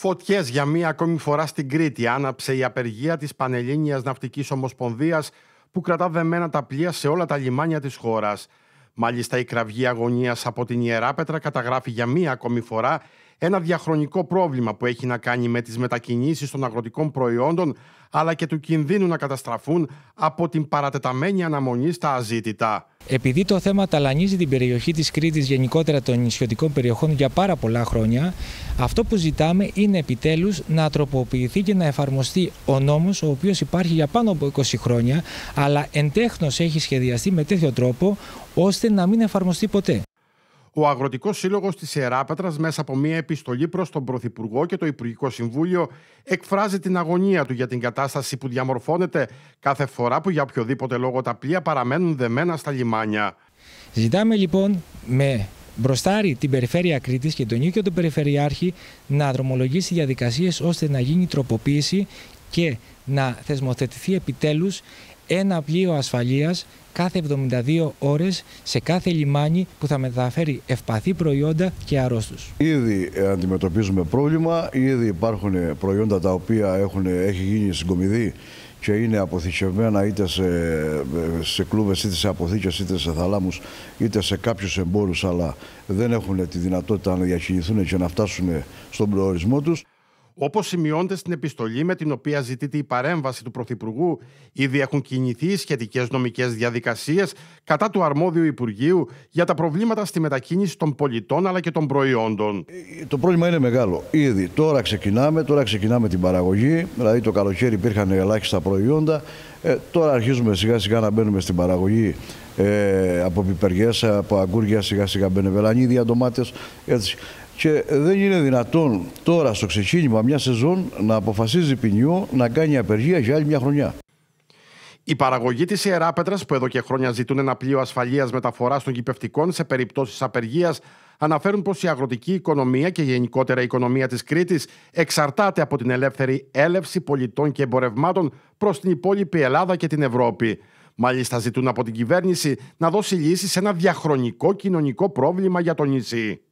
Φωτιές για μία ακόμη φορά στην Κρήτη άναψε η απεργία της Πανελλήνιας Ναυτικής Ομοσπονδίας που κρατά δεμένα τα πλοία σε όλα τα λιμάνια της χώρας. Μάλιστα, η κραυγή αγωνίας από την Πέτρα καταγράφει για μία ακόμη φορά ένα διαχρονικό πρόβλημα που έχει να κάνει με τις μετακινήσεις των αγροτικών προϊόντων αλλά και του κινδύνου να καταστραφούν από την παρατεταμένη αναμονή στα αζήτητα. Επειδή το θέμα ταλανίζει την περιοχή της Κρήτης γενικότερα των νησιωτικών περιοχών για πάρα πολλά χρόνια, αυτό που ζητάμε είναι επιτέλους να τροποποιηθεί και να εφαρμοστεί ο νόμος, ο οποίος υπάρχει για πάνω από 20 χρόνια, αλλά εντέχνος έχει σχεδιαστεί με τέτοιο τρόπο, ώστε να μην εφαρμοστεί ποτέ. Ο Αγροτικός Σύλλογος της Ιεράπετρα, μέσα από μια επιστολή προς τον Πρωθυπουργό και το Υπουργικό Συμβούλιο, εκφράζει την αγωνία του για την κατάσταση που διαμορφώνεται κάθε φορά που για οποιοδήποτε λόγο τα πλοία παραμένουν δεμένα στα λιμάνια. Ζητάμε λοιπόν με μπροστάρι την Περιφέρεια Κρήτης και τον ίδιο τον Περιφερειάρχη να δρομολογήσει διαδικασίες ώστε να γίνει τροποποίηση και να θεσμοθετηθεί επιτέλους ένα πλοίο ασφαλείας κάθε 72 ώρες σε κάθε λιμάνι που θα μεταφέρει ευπαθή προϊόντα και αρρώστους. Ήδη ε, αντιμετωπίζουμε πρόβλημα, ήδη υπάρχουν ε, προϊόντα τα οποία έχουν, ε, έχει γίνει συγκομιδή και είναι αποθηκευμένα είτε σε, σε κλούβες, είτε σε αποθήκες, είτε σε θαλάμους, είτε σε κάποιους εμπόρους, αλλά δεν έχουν τη δυνατότητα να διακινηθούν και να φτάσουν στον προορισμό τους. Όπως σημειώνεται στην επιστολή με την οποία ζητείται η παρέμβαση του Πρωθυπουργού, ήδη έχουν κινηθεί σχετικές νομικές διαδικασίες κατά του αρμόδιου Υπουργείου για τα προβλήματα στη μετακίνηση των πολιτών αλλά και των προϊόντων. Το πρόβλημα είναι μεγάλο. Ήδη τώρα ξεκινάμε, τώρα ξεκινάμε την παραγωγή. Δηλαδή το καλοκαίρι υπήρχαν ελάχιστα προϊόντα. Ε, τώρα αρχίζουμε σιγά σιγά να μπαίνουμε στην παραγωγή ε, από πιπεριές, από αγκούρια, σιγά σιγά μπαίνουν ντομάτες. Έτσι και δεν είναι δυνατόν τώρα στο ξεκίνημα μια σεζόν να αποφασίζει ποινιό να κάνει απεργία για άλλη μια χρονιά. Η παραγωγή της Ιεράπετρα, που εδώ και χρόνια ζητούν ένα πλοίο ασφαλείας μεταφοράς των κυπευτικών σε περιπτώσεις απεργίας, αναφέρουν πως η αγροτική οικονομία και γενικότερα η οικονομία της Κρήτης εξαρτάται από την ελεύθερη έλευση πολιτών και εμπορευμάτων προς την υπόλοιπη Ελλάδα και την Ευρώπη. Μάλιστα, ζητούν από την κυβέρνηση να δώσει λύση σε ένα διαχρονικό κοινωνικό πρόβλημα για το νησί.